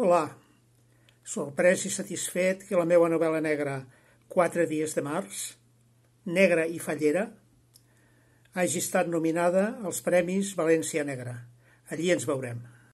Hola, sorprès i satisfet que la meva novel·la negra Quatre dies de març, negra i fallera, hagi estat nominada als Premis València Negra. Allí ens veurem.